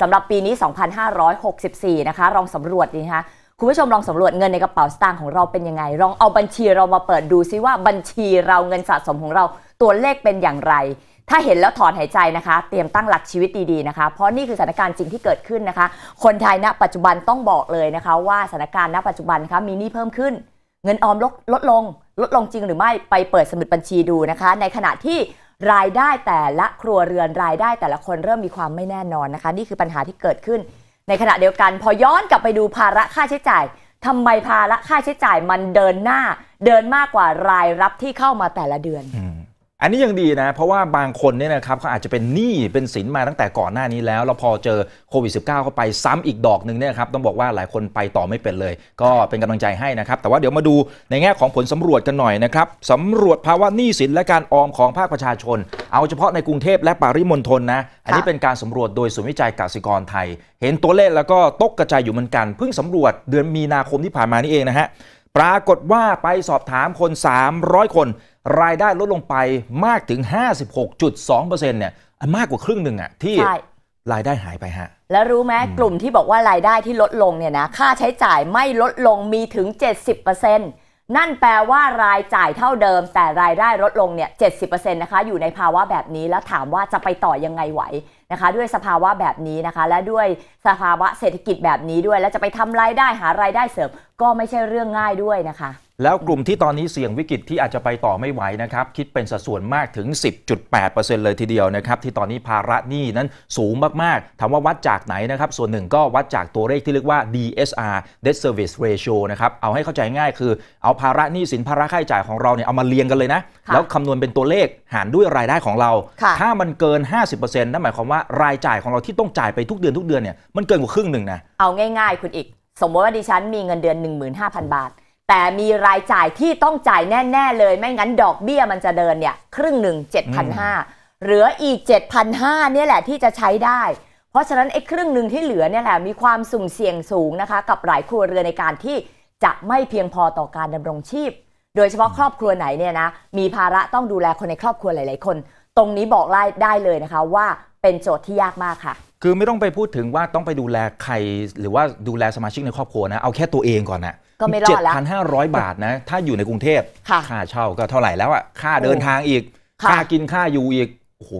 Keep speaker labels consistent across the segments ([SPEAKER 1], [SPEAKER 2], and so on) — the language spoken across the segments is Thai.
[SPEAKER 1] สำหรับปีนี้ 2564 นะคะ ลองสำรวจดีนะคะ คุณผู้ชมลองสำรวจเงินในกระเป๋าสตางค์ของเราเป็นยังไง ลองเอาบัญชีเรามาเปิดดูซิว่าบัญชีเราเงินสะสมของเราตัวเลขเป็นอย่างไร ถ้าเห็นแล้วถอนหายใจนะคะ เตรียมตั้งหลักชีวิตดีๆนะคะ เพราะนี่คือสถานการณ์จริงที่เกิดขึ้นนะคะ คนไทยณ ปัจจุบันต้องบอกเลยนะคะ ว่าสถานการณ์ณปัจจุบันนะคะมีหนี้เพิ่มขึ้น เงินออมลดลดลงลดลงจริงหรือไม่ไปเปิดสมุดบัญชีดูนะคะ ในขณะที่รายได้แต่ละครัวเรือนรายได้แต่ละคนเริ่มมีความไม่แน่นอนนะคะ นี่คือปัญหาที่เกิดขึ้น ในขณะเดียวกัน พอย้อนกลับไปดูภาระค่าใช้จ่ายทำไมภาระค่าใช้จ่ายมันเดินหน้า เดินมากกว่ารายรับที่เข้ามาแต่ละเดือน
[SPEAKER 2] อันนี้ยังดีนะ เพราะว่าบางคนเนี่ยนะครับเขาอาจจะเป็นหนี้เป็นสินมาตั้งแต่ก่อนหน้านี้แล้วแล้วพอเจอโควิด -19 เข้าไปซ้ำอีกดอกหนึ่งเนี่ยครับ ต้องบอกว่าหลายคนไปต่อไม่เป็นเลย ก็เป็นกำลังใจให้นะครับ แต่ว่าเดี๋ยวมาดูในแง่ของผลสำรวจกันหน่อยนะครับสำรวจภาวะหนี้สินและการออมของภาคประชาชน เอาเฉพาะในกรุงเทพและปริมณฑลนะอันนี้เป็นการสำรวจโดยศูนย์วิจัยกสิกรไทย เห็นตัวเลขแล้วก็ตกกระจายอยู่เหมือนกันเพิ่งสำรวจเดือนมีนาคมที่ผ่านมานี่เองนะฮะปรากฏว่าไปสอบถามคน 300 คนรายได้ลดลงไปมากถึง 56.2%เนี่ยมากกว่าครึ่งหนึ่งอะที่รายได้หายไปฮะ
[SPEAKER 1] แล้วรู้ไหมกลุ่มที่บอกว่ารายได้ที่ลดลงเนี่ยนะค่าใช้จ่ายไม่ลดลงมีถึง 70%นั่นแปลว่ารายจ่ายเท่าเดิม แต่รายได้ลดลงเนี่ย70%นะคะอยู่ในภาวะแบบนี้แล้วถามว่าจะไปต่อยังไงไหวนะคะ ด้วยสภาวะแบบนี้นะคะ และด้วยสภาวะเศรษฐกิจแบบนี้ด้วย แล้วจะไปทำรายได้หารายได้เสริมก็ไม่ใช่เรื่องง่ายด้วยนะคะ
[SPEAKER 2] แล้วกลุ่มที่ตอนนี้เสี่ยงวิกฤตที่อาจจะไปต่อไม่ไหวนะครับ คิดเป็นสัดส่วนมากถึง 10.8%เลยทีเดียวนะครับ ที่ตอนนี้ภาระหนี้นั้นสูงมากๆถามว่าวัดจากไหนนะครับ ส่วนหนึ่งก็วัดจากตัวเลขที่เรียกว่า DSR Debt Service Ratio นะครับ เอาให้เข้าใจง่ายคือ เอาภาระหนี้สินภาระค่าใช้จ่ายของเราเนี่ย เอามาเรียงกันเลยนะ แล้วคำนวณเป็นตัวเลขหารด้วยรายได้ของเราถ้ามันเกิน 50%นั่นหมายความว่ารายจ่ายของเราที่ต้องจ่ายไปทุกเดือนทุกเดือนเนี่ยมันเกินกว่าครึ่งหนึ่งนะ
[SPEAKER 1] เอาง่ายๆคุณอีก สมมติว่าดิฉันมีเงินเดือน 15,000 บาทแต่มีรายจ่ายที่ต้องจ่ายแน่ๆเลยไม่งั้นดอกเบี้ยมันจะเดินเนี่ยครึ่งหนึ่ง7,500เหลืออีก 7,500เนี่ยแหละที่จะใช้ได้ เพราะฉะนั้นไอ้ครึ่งหนึ่งที่เหลือเนี่ยแหละมีความสุ่มเสี่ยงสูงนะคะกับหลายครัวเรือนในการที่จะไม่เพียงพอต่อการดำรงชีพ โดยเฉพาะครอบครัวไหนเนี่ยนะมีภาระต้องดูแลคนในครอบครัวหลายๆ คน ตรงนี้บอกได้เลยนะคะว่าเป็นโจทย์ที่ยากมากค่ะ
[SPEAKER 2] คือไม่ต้องไปพูดถึงว่าต้องไปดูแลใครหรือว่าดูแลสมาชิกในครอบครัวนะ เอาแค่ตัวเองก่อนนะก็ไม่รอดละเจ็ดพันห้าร้อยบาทนะถ้าอยู่ในกรุงเทพค่าเช่าก็เท่าไหร่แล้วอ่ะ ค่าเดินทางอีก ค่ากินค่าอยู่อีก โอ้โห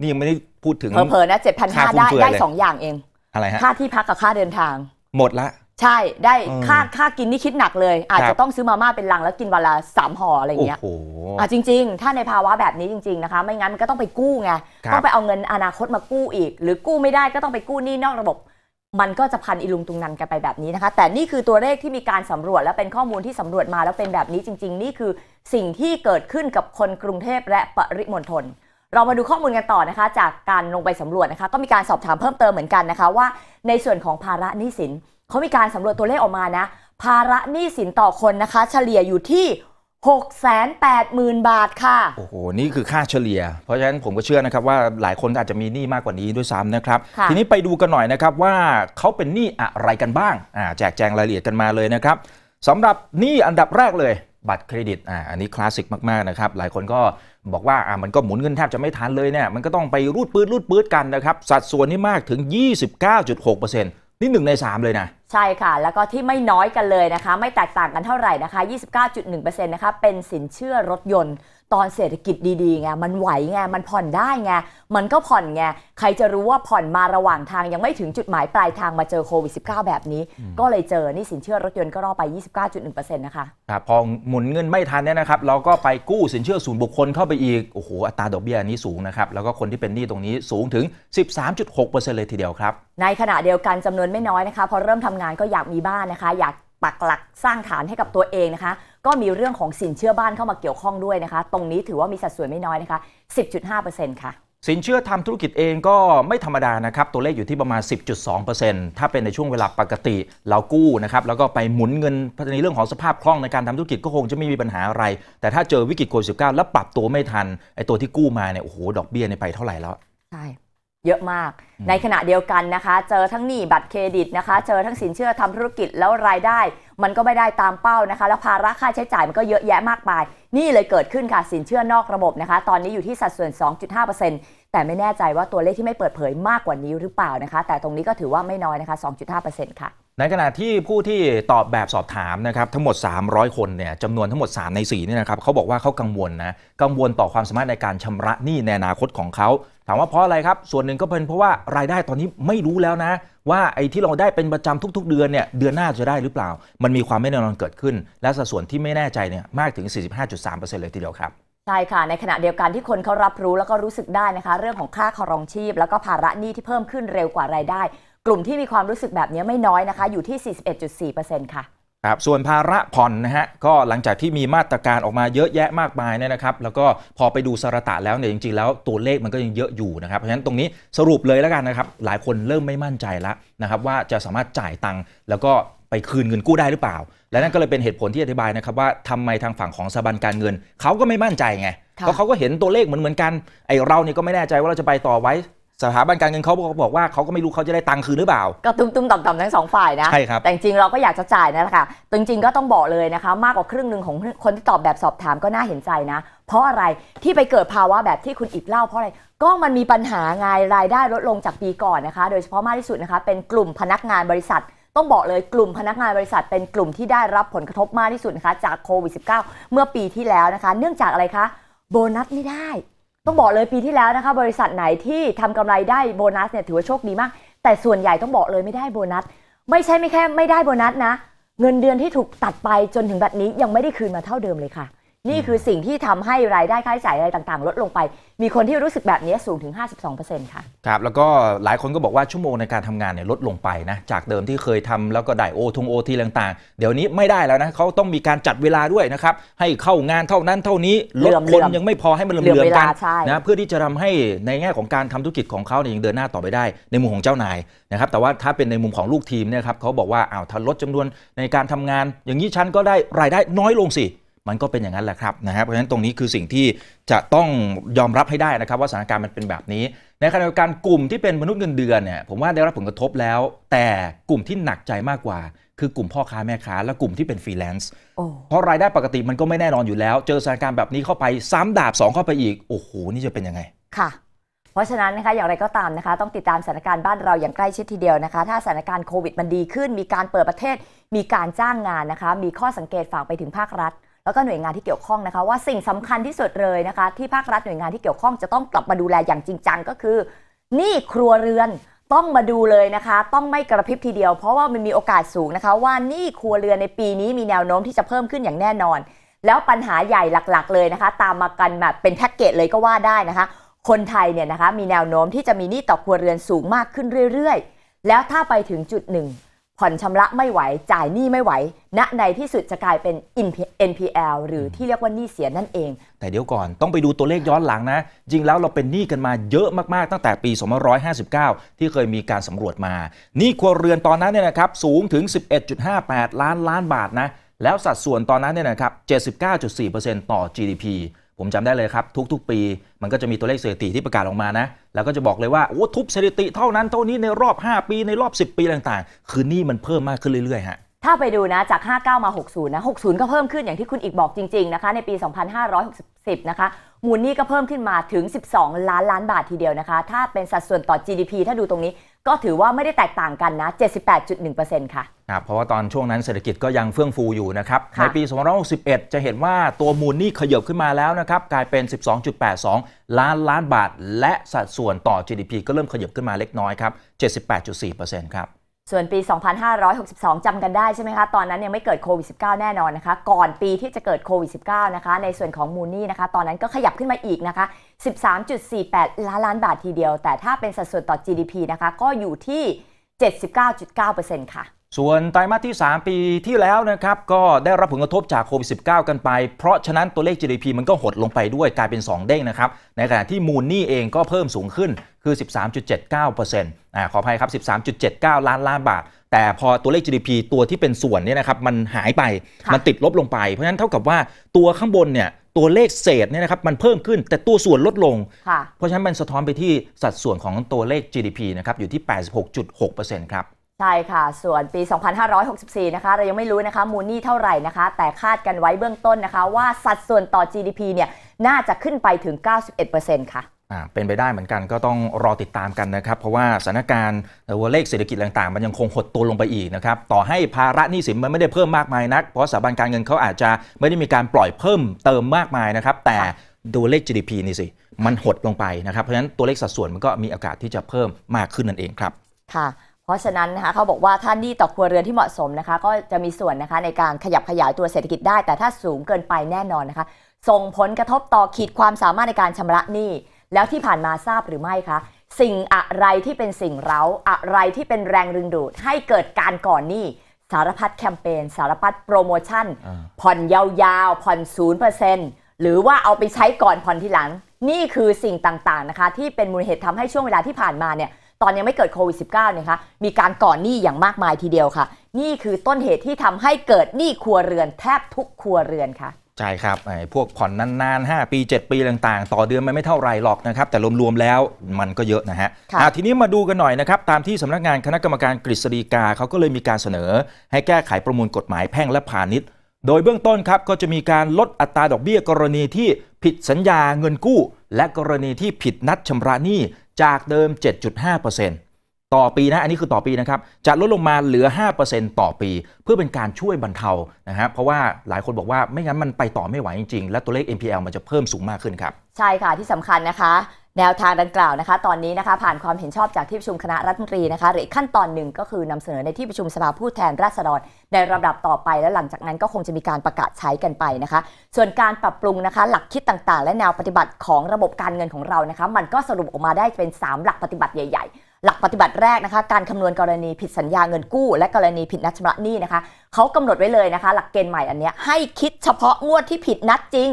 [SPEAKER 2] นี่ยังไม่ได้พูดถึงเผลอๆ นะเจ็ดพันห้าได้ได้สองอย่างเองอะไรฮะค่าที่
[SPEAKER 1] พักกับค่าเดินทาง หมดละใช่ได้ค่าค่ากินนี่คิดหนักเลย อาจจะต้องซื้อมาม่าเป็นลังแล้วกินวันละสามห่ออะไรเงี้ยอ่หจริงๆ ถ้าในภาวะแบบนี้จริงๆนะคะ ไม่งั้นมันก็ต้องไปกู้ไง ต้องไปเอาเงินอนาคตมากู้อีก หรือกู้ไม่ได้ก็ต้องไปกู้นี่นอกระบบ มันก็จะพันอิลุงตุงนันกันไปแบบนี้นะคะ แต่นี่คือตัวเลขที่มีการสำรวจและเป็นข้อมูลที่สำรวจมาแล้วเป็นแบบนี้จริง ๆ นี่คือสิ่งที่เกิดขึ้นกับคนกรุงเทพและปริมณฑล เรามาดูข้อมูลกันต่อนะคะ จากการลงไปสำรวจนะคะ ก็มีการสอบถามเพิ่มเติมเหมือนกันนะคะว่าในส่วนของภาระหนี้สินเขามีการสำรวจตัวเลขออกมานะ ภาระหนี้สินต่อคนนะคะ เฉลี่ยอยู่ที่ 680,000 บาทค่ะ
[SPEAKER 2] โอ้โหนี่คือค่าเฉลี่ย เพราะฉะนั้นผมก็เชื่อนะครับว่าหลายคนอาจจะมีหนี้มากกว่านี้ด้วยซ้ำนะครับ ทีนี้ไปดูกันหน่อยนะครับว่าเขาเป็นหนี้อะไรกันบ้างอ่าแจกแจงรายละเอียดกันมาเลยนะครับสำหรับหนี้อันดับแรกเลยบัตรเครดิตอ่าอันนี้คลาสสิกมากๆนะครับหลายคนก็บอกว่าอ่ามันก็หมุนเงินแทบจะไม่ทันเลยเนี่ยมันก็ต้องไปรูดปืดรูดปืดกันนะครับสัดส่วนนี่มากถึง 29.6%เนี่หนึ่งในสามเลยนะ
[SPEAKER 1] ใช่ค่ะแล้วก็ที่ไม่น้อยกันเลยนะคะ ไม่แตกต่างกันเท่าไหร่นะคะ 29.1%นะคะเป็นสินเชื่อรถยนต์ตอนเศรษฐกิจดีๆไงมันไหวไง มันผ่อนได้ไง มันก็ผ่อนไงใครจะรู้ว่าผ่อนมาระหว่างทางยังไม่ถึงจุดหมายปลายทางมาเจอโควิด -19 แบบนี้ ก็เลยเจอนี่สินเชื่อรถยนต์ก็รอไป 29.1%นะคะ
[SPEAKER 2] รพอหมุนเงินไม่ทันเนี่ยนะครับ เราก็ไปกู้สินเชื่อส่วนบุคคลเข้าไปอีกโอ้โหอัตราดอกเบี้ยนี้สูงนะครับ แล้วก็คนที่เป็นหนี้ตรงนี้สูงถึง13.6%เลยทีเดียวครับ
[SPEAKER 1] ในขณะเดียวกันจำนวนไม่น้อยนะคะพอเริ่มทำงานก็อยากมีบ้านนะคะ อยากปักหลักสร้างฐานให้กับตัวเองนะคะก็มีเรื่องของสินเชื่อบ้านเข้ามาเกี่ยวข้องด้วยนะคะ ตรงนี้ถือว่ามีสัดส่วนไม่น้อยนะคะ10.5%ค่ะ
[SPEAKER 2] สินเชื่อทำธุรกิจเองก็ไม่ธรรมดานะครับตัวเลขอยู่ที่ประมาณ 10.2%ถ้าเป็นในช่วงเวลาปกติเรากู้นะครับแล้วก็ไปหมุนเงินในเรื่องของสภาพคล่องในการทำธุรกิจก็คงจะไม่มีปัญหาอะไร แต่ถ้าเจอวิกฤตโควิด -19 แล้วปรับตัวไม่ทันไอ้ตัวที่กู้มาเนี่ยโอ้โหดอกเบี้ยเนี่ยไปเท่าไหร่แล้วใช่
[SPEAKER 1] เยอะมาก ในขณะเดียวกันนะคะ เจอทั้งหนี้บัตรเครดิตนะคะ เจอทั้งสินเชื่อทำธุรกิจแล้วรายได้ มันก็ไม่ได้ตามเป้านะคะ แล้วภาระค่าใช้จ่ายมันก็เยอะแยะมากไปนี่เลยเกิดขึ้นค่ะสินเชื่อนอกระบบนะคะ ตอนนี้อยู่ที่สัดส่วน 2.5%แต่ไม่แน่ใจว่าตัวเลขที่ไม่เปิดเผยมากกว่านี้หรือเปล่านะคะ แต่ตรงนี้ก็ถือว่าไม่น้อยนะคะ 2.5%ค่ะ
[SPEAKER 2] ในขณะที่ผู้ที่ตอบแบบสอบถามนะครับ ทั้งหมด 300 คนเนี่ยจำนวนทั้งหมด 3 ใน 4 เนี่ยนะครับเขาบอกว่าเขากังวลนะ กังวลต่อความสามารถในการชำระหนี้ในอนาคตของเขาถามว่าเพราะอะไรครับ ส่วนหนึ่งก็เป็นเพราะว่ารายได้ตอนนี้ไม่รู้แล้วนะ ว่าไอ้ที่เราได้เป็นประจำทุกๆ เดือนเนี่ยเดือนหน้าจะได้หรือเปล่า มันมีความไม่แน่นอนเกิดขึ้น และสัดส่วนที่ไม่แน่ใจเนี่ยมากถึง 45.3%เลยทีเดียวครับ
[SPEAKER 1] ใช่ค่ะในขณะเดียวกันที่คนเขารับรู้แล้วก็รู้สึกได้นะคะ เรื่องของค่าครองชีพแล้วก็ภาระหนี้ที่เพิ่มขึ้นเร็วกว่ารายได้ กลุ่มที่มีความรู้สึกแบบนี้ไม่น้อยนะคะอยู่ที่ 41.4%ค่ะ
[SPEAKER 2] ครับส่วนภาระผ่อนนะฮะก็หลังจากที่มีมาตรการออกมาเยอะแยะมากมายเนี่ยนะครับ แล้วก็พอไปดูสรตะแล้วเนี่ยจริงๆแล้วตัวเลขมันก็ยังเยอะอยู่นะครับเพราะฉะนั้นตรงนี้สรุปเลยแล้วกันนะครับ หลายคนเริ่มไม่มั่นใจแล้วนะครับ ว่าจะสามารถจ่ายตังค์แล้วก็ไปคืนเงินกู้ได้หรือเปล่า และนั่นก็เลยเป็นเหตุผลที่อธิบายนะครับ ว่าทำไมทางฝั่งของสถาบันการเงินเขาก็ไม่มั่นใจไงเพราะเขาก็เห็นตัวเลขเหมือนเหมือนกัน ไอเราเนี่ยก็ไม่แน่ใจว่าเราจะไปต่อไว้ถาบันการเงินเขาบอกว่าเขาก็ไม่รู้เขาจะได้ตังค์คืนหรือเปล่า
[SPEAKER 1] ก็ตุ้มตุ้มต่อต่ำทั้งสองฝ่ายนะใช่ครับแต่จริงเราก็อยากจะจ่ายนั่นแหละค่ะจริงๆก็ต้องบอกเลยนะคะ มากกว่าครึ่งหนึ่งของคนที่ตอบแบบสอบถามก็น่าเห็นใจนะเพราะอะไรที่ไปเกิดภาวะแบบที่คุณอิบเล่า เพราะอะไรก็มันมีปัญหาไงรายได้ลดลงจากปีก่อนนะคะ โดยเฉพาะมากที่สุดนะคะเป็นกลุ่มพนักงานบริษัท ต้องบอกเลยกลุ่มพนักงานบริษัท เป็นกลุ่มที่ได้รับผลกระทบมากที่สุดนะคะจากโควิด -19 เมื่อปีที่แล้วนะคะ เนื่องจากอะไรคะ โบนัสไม่ได้ต้องบอกเลยปีที่แล้วนะคะ บริษัทไหนที่ทำกำไรได้โบนัสเนี่ยถือว่าโชคดีมาก แต่ส่วนใหญ่ต้องบอกเลยไม่ได้โบนัสไม่ใช่ไม่แค่ไม่ได้โบนัสนะเงินเดือนที่ถูกตัดไปจนถึงแบบนี้ยังไม่ได้คืนมาเท่าเดิมเลยค่ะนี่คือสิ่งที่ทำให้รายได้ค่าใช้จ่ายอะไรต่างๆ ลดลงไป มีคนที่รู้สึกแบบนี้สูงถึง 52%ค่ะ
[SPEAKER 2] ครับ แล้วก็หลายคนก็บอกว่าชั่วโมงในการทำงานเนี่ยลดลงไปนะ จากเดิมที่เคยทำแล้วก็ได้โอทงโอทีต่างๆ เดี๋ยวนี้ไม่ได้แล้วนะเขาต้องมีการจัดเวลาด้วยนะครับ ให้เข้างานเท่านั้นเท่านี้ลดคนยังไม่พอให้มันเลื่อมๆกันนะเพื่อที่จะทำให้ในแง่ของการทำธุรกิจของเขาเนี่ยยังเดินหน้าต่อไปได้ในมุมของเจ้านายนะครับ แต่ว่าถ้าเป็นในมุมของลูกทีมเนี่ยครับเขาบอกว่าอ้าวถ้าลดจำนวนในการทำงาน อย่างนี้ฉันก็ได้รายได้น้อยลงสิมันก็เป็นอย่างนั้นแหละครับนะครับเพราะฉะนั้นตรงนี้คือสิ่งที่จะต้องยอมรับให้ได้นะครับ ว่าสถานการณ์มันเป็นแบบนี้ในขณะเดียวกันกลุ่มที่เป็นมนุษย์เงินเดือนเนี่ยผมว่าได้รับผลกระทบแล้ว แต่กลุ่มที่หนักใจมากกว่า คือกลุ่มพ่อค้าแม่ค้าและกลุ่มที่เป็นฟรีแลนซ์เพราะรายได้ปกติมันก็ไม่แน่นอนอยู่แล้ว เจอสถานการณ์แบบนี้เข้าไปซ้ำดาบ 2 เข้าไปอีกโอ้โหนี่จะเป็นยังไง
[SPEAKER 1] ค่ะเพราะฉะนั้นนะคะอย่างไรก็ตามนะคะ ต้องติดตามสถานการณ์บ้านเราอย่างใกล้ชิดทีเดียวนะคะถ้าสถานการณ์โควิดมันดีขึ้นมีการเปิดประเทศมีการจ้างงานนะคะมีข้อสังเกตฝากไปถึงภาครัฐแล้วก็หน่วยงาน ที่เกี่ยวข้องนะคะ ว่าสิ่งสำคัญที่สุดเลยนะคะที่ภาครัฐหน่วยงานที่เกี่ยวข้องจะต้องกลับมาดูแลอย่างจริงจังก็คือหนี้ครัวเรือนต้องมาดูเลยนะคะ ต้องไม่กระพริบทีเดียวเพราะว่ามันมีโอกาสสูงนะคะว่านี่ครัวเรือนในปีนี้มีแนวโน้มที่จะเพิ่มขึ้นอย่างแน่นอน แล้วปัญหาใหญ่หลักๆเลยนะคะ ตามมากันแบบเป็นแพ็กเกจเลยก็ว่าได้นะคะ คนไทยเนี่ยนะคะมีแนวโน้มที่จะมีหนี้ต่อครัวเรือนสูงมากขึ้นเรื่อยๆ แล้วถ้าไปถึงจุดหนึ่งผ่อนชำระไม่ไหวจ่ายหนี้ไม่ไหว ณในที่สุดจะกลายเป็น NPL หรือที่เรียกว่าหนี้เสียนั่นเอง
[SPEAKER 2] แต่เดี๋ยวก่อนต้องไปดูตัวเลขย้อนหลังนะ จริงแล้วเราเป็นหนี้กันมาเยอะมากๆตั้งแต่ปี 2559 ที่เคยมีการสำรวจมาหนี้ครัวเรือนตอนนั้นเนี่ยนะครับ สูงถึง 11.58 ล้านล้านบาทนะ แล้วสัดส่วนตอนนั้นเนี่ยนะครับ 79.4%ต่อ GDP ผมจำได้เลยครับ ทุกๆ ปีมันก็จะมีตัวเลขสถิติที่ประกาศออกมานะ แล้วก็จะบอกเลยว่าโอ้ทุบสถิติเท่านั้นเท่านี้ในรอบ 5 ปีในรอบ 10 ปีต่างๆ คือนี่มันเพิ่มมากขึ้นเรื่อยๆฮะ
[SPEAKER 1] ถ้าไปดูนะจาก 59 มา 60 นะ 60 ก็เพิ่มขึ้นอย่างที่คุณอีกบอกจริง ๆนะคะ ในปี 2560 นะคะ มูลนี้ก็เพิ่มขึ้นมาถึง 12 ล้านล้านบาททีเดียวนะคะ ถ้าเป็นสัดส่วนต่อ GDP ถ้าดูตรงนี้ก็ถือว่าไม่ได้แตกต่างกันนะ 78.1%ค่ะ
[SPEAKER 2] ับ เพราะว่าตอนช่วงนั้นเศรษฐกิจก็ยังเฟื่องฟูอยู่นะครับ ในปี 2561 จะเห็นว่าตัวมูลนี้ขยบขึ้นมาแล้วนะครับ กลายเป็น 12.82 ล้านล้านบาท และสัดส่วนต่อ GDP ก็เริ่มขยบขึ้นมาเล็กน้อยครับ 78.4%ครับ
[SPEAKER 1] ส่วนปี 2562จำกันได้ใช่ไหมคะ ตอนนั้นยังไม่เกิดโควิด -19 แน่นอนนะคะ ก่อนปีที่จะเกิดโควิด -19 นะคะ ในส่วนของมูนี่นะคะ ตอนนั้นก็ขยับขึ้นมาอีกนะคะ 13.48 ล้านล้านบาททีเดียว แต่ถ้าเป็นสัดส่วนต่อ GDP นะคะ ก็อยู่ที่79.9%ค่ะ
[SPEAKER 2] ส่วนไตรมาสที่ 3 ปีที่แล้วนะครับ ก็ได้รับผลกระทบจากโควิด -19 กันไป เพราะฉะนั้นตัวเลข GDP มันก็หดลงไปด้วยกลายเป็น 2 เด้งนะครับ ในขณะที่มูลหนี้เองก็เพิ่มสูงขึ้นคือ 13.79%าขออภัยครับ 13.79 ล้านล้านบาท แต่พอตัวเลข GDP ตัวที่เป็นส่วนเนี่ยนะครับ มันหายไป มันติดลบลงไป เพราะฉะนั้นเท่ากับว่าตัวข้างบนเนี่ยตัวเลขเศษเนี่ยนะครับมันเพิ่มขึ้นแต่ตัวส่วนลดลง เพราะฉะนั้นมันสะท้อนไปที่สัดส่วนของตัวเลข GDP นะครับอยู่ที่ 86.6%ครับ
[SPEAKER 1] ใช่ค่ะ ส่วนปี 2564 นะคะเรายังไม่รู้นะคะมูลนี่เท่าไหร่นะคะแต่คาดกันไว้เบื้องต้นนะคะว่าสัดส่วนต่อ GDP เนี่ยน่าจะขึ้นไปถึง 91%ค่ะ
[SPEAKER 2] เป็นไปได้เหมือนกันก็ต้องรอติดตามกันนะครับ เพราะว่าสถานการณ์ตัวเลขเศรษฐกิจต่างๆ มันยังคงหดตัวลงไปอีกนะครับต่อให้ภาระหนี้สินมันไม่ได้เพิ่มมากมายนักเพราะสถาบันการเงินเขาอาจจะไม่ได้มีการปล่อยเพิ่มเติมมากมายนะครับแต่ดูเลข GDP นี่สิมันหดลงไปนะครับเพราะฉะนั้นตัวเลขสัดส่วนมันก็มีโอกาสที่จะเพิ่มมากขึ้นนั่นเองครับ
[SPEAKER 1] ค่ะเพราะฉะนั้นนะคะเขาบอกว่าท่านนี่ต่อครัวเรือนที่เหมาะสมนะคะก็จะมีส่วนนะคะในการขยับขยายตัวเศรษฐกิจได้ แต่ถ้าสูงเกินไปแน่นอนนะคะส่งผลกระทบต่อขีดความสามารถในการชำระหนี้แล้วที่ผ่านมาทราบหรือไม่คะสิ่งอะไรที่เป็นสิ่งเร้าอะไรที่เป็นแรงดึงดูดให้เกิดการก่อนหนี้สารพัดแคมเปญสารพัดโปรโมชั่นผ่อนยาวๆผ่อนศูนเปอร์เซ็นหรือว่าเอาไปใช้ก่อนผ่อนทีหลัง นี่คือสิ่งต่างๆนะคะ ที่เป็นมูลเหตุทำให้ช่วงเวลาที่ผ่านมาเนี่ยตอนยังไม่เกิดโควิด -19 เนี่ยคะ มีการก่อนหนี้อย่างมากมายทีเดียวค่ะนี่คือต้นเหตุที่ทำให้เกิดหนี้ครัวเรือนแทบทุกครัวเรือนค่ะ
[SPEAKER 2] ใช่ครับไอ้พวกผ่อนนานๆ 5ปี 7 ปีต่างๆ ต่อเดือนมันไม่เท่าไรหรอกนะครับแต่รวม ๆ แล้วมันก็เยอะนะฮะะทีนี้มาดูกันหน่อยนะครับ ตามที่สำนักงานคณะกรรมการกฤษฎีกาเขาก็เลยมีการเสนอให้แก้ไขประมวลกฎหมายแพ่งและพาณิชย์ โดยเบื้องต้นครับก็จะมีการลดอัตราดอกเบี้ยกรณีที่ผิดสัญญาเงินกู้ และกรณีที่ผิดนัดชำระหนี้จากเดิม 7.5%เต่อปีนะ อันนี้คือต่อปีนะครับ จะลดลงมาเหลือ 5%ต่อปี เพื่อเป็นการช่วยบรรเทานะฮะเพราะว่าหลายคนบอกว่าไม่งั้นมันไปต่อไม่ไหวจริงๆ และตัวเลข NPL มันจะเพิ่มสูงมากขึ้นครับ
[SPEAKER 1] ใช่ค่ะ ที่สำคัญนะคะ แนวทางดังกล่าวนะคะ ตอนนี้นะคะ ผ่านความเห็นชอบจากที่ประชุมคณะรัฐมนตรีนะคะ หรือขั้นตอนหนึ่งก็คือนำเสนอในที่ประชุมสภาผู้แทนราษฎรในระดับต่อไป และหลังจากนั้นก็คงจะมีการประกาศใช้กันไปนะคะ ส่วนการปรับปรุงนะคะ หลักคิดต่างๆ และแนวปฏิบัติของระบบการเงินของเรานะคะ มันก็สรุปออกมาได้เป็น3หลักปฏิบัติใหญ่หลักปฏิบัติแรกนะคะ การคำนวณกรณีผิดสัญญาเงินกู้ และกรณีผิดนัดชำระหนี้นะคะ เขากำหนดไว้เลยนะคะ หลักเกณฑ์ใหม่อันนี้ ให้คิดเฉพาะงวดที่ผิดนัดจริง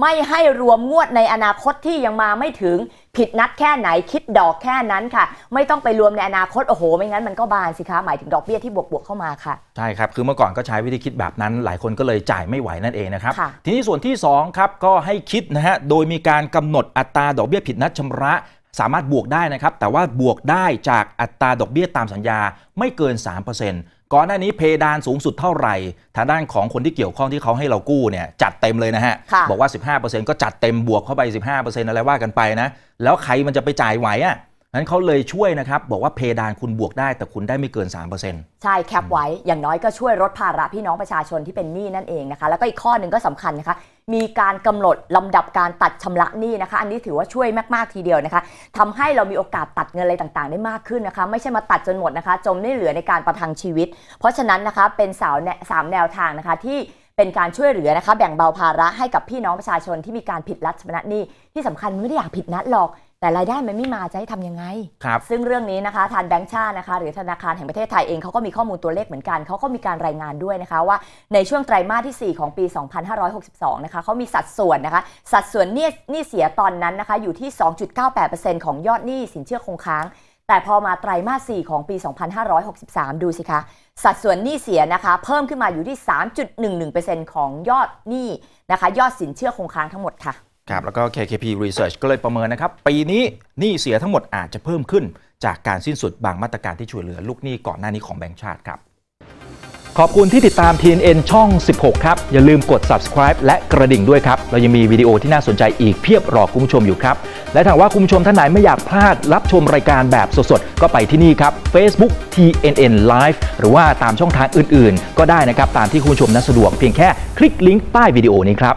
[SPEAKER 1] ไม่ให้รวมงวดในอนาคตที่ยังมาไม่ถึงผิดนัดแค่ไหนคิดดอกแค่นั้นค่ะ ไม่ต้องไปรวมในอนาคตโอ้โหไม่งั้นมันก็บานสิคะหมายถึงดอกเบี้ยที่บวกๆเข้ามาค่ะ
[SPEAKER 2] ใช่ครับคือเมื่อก่อนก็ใช้วิธีคิดแบบนั้นหลายคนก็เลยจ่ายไม่ไหวนั่นเองนะครับทีนี้ส่วนที่2ครับก็ให้คิดนะฮะโดยมีการกำหนดอัตราดอกเบี้ยผิดนัดชำระสามารถบวกได้นะครับ แต่ว่าบวกได้จากอัตราดอกเบี้ยตามสัญญาไม่เกิน 3%ก่อนหน้านี้เพดานสูงสุดเท่าไหร่ทางด้านของคนที่เกี่ยวข้องที่เขาให้เรากู้เนี่ยจัดเต็มเลยนะฮะ บอกว่า 15%ก็จัดเต็มบวกเข้าไป 15%อะไรว่ากันไปนะ แล้วใครมันจะไปจ่ายไหวอะ่ะนั้นเขาเลยช่วยนะครับบอกว่าเพดานคุณบวกได้แต่คุณได้ไม่เกิน 3%
[SPEAKER 1] ใช่แคปไว้อย่างน้อยก็ช่วยลดภาระพี่น้องประชาชนที่เป็นหนี้นั่นเองนะคะแล้วก็อีกข้อหนึ่งก็สำคัญนะคะ มีการกำหนดลำดับการตัดชำระหนี้นะคะ อันนี้ถือว่าช่วยมากๆทีเดียวนะคะทำให้เรามีโอกาสตัดเงินอะไรต่างๆ ได้มากขึ้นนะคะไม่ใช่มาตัดจนหมดนะคะ จมได้เหลือในการประทังชีวิต เพราะฉะนั้นนะคะเป็นสาวแสามแนวทางนะคะที่เป็นการช่วยเหลือนะคะแบ่งเบาภาระให้กับพี่น้องประชาชนที่มีการผิดรัฐชำระหนี้ ที่สำคัญไม่ได้อยากผิดนัดหรอกแต่รายได้มันไม่มาจะให้ทำยังไง ครับ ซึ่งเรื่องนี้นะคะทางแบงค์ชาตินะคะหรือธนาคารแห่งประเทศไทยเองเขาก็มีข้อมูลตัวเลขเหมือนกัน เขาก็มีการรายงานด้วยนะคะว่าในช่วงไตรมาสที่ 4 ของปี 2562 นะคะเขามีสัดส่วนนะคะ สัดส่วนนี่นี่เสียตอนนั้นนะคะอยู่ที่ 2.98%ของยอดหนี้สินเชื่อคงค้าง แต่พอมาไตรามาส4ของปี 2563 ดูสิคะสัดส่วนหนี้เสียนะคะ เพิ่มขึ้นมาอยู่ที่ 3.11%ของยอดหนี้นะคะยอดสินเชื่อคงค้างทั้งหมดค่ะ
[SPEAKER 2] ครับแล้วก็ KKP Research ก็เลยประเมินนะครับ ปีนี้หนี้เสียทั้งหมดอาจจะเพิ่มขึ้นจากการสิ้นสุดบางมาตรการที่ช่วยเหลือลูกหนี้ก่อนหน้านี้ของแบงก์ชาติครับ ขอบคุณที่ติดตาม TNN ช่อง 16 ครับ อย่าลืมกด subscribe และกระดิ่งด้วยครับ เรายังมีวิดีโอที่น่าสนใจอีกเพียบรอคุณผู้ชมอยู่ครับ และถ้าว่าคุณผู้ชมท่านไหนไม่อยากพลาดรับชมรายการแบบสดๆก็ไปที่นี่ครับ Facebook TNN Live หรือว่าตามช่องทางอื่นๆ ก็ได้นะครับตามที่คุณผู้ชมนั้นสะดวกเพียงแค่คลิกลิงก์ใต้วิดีโอนี้ครับ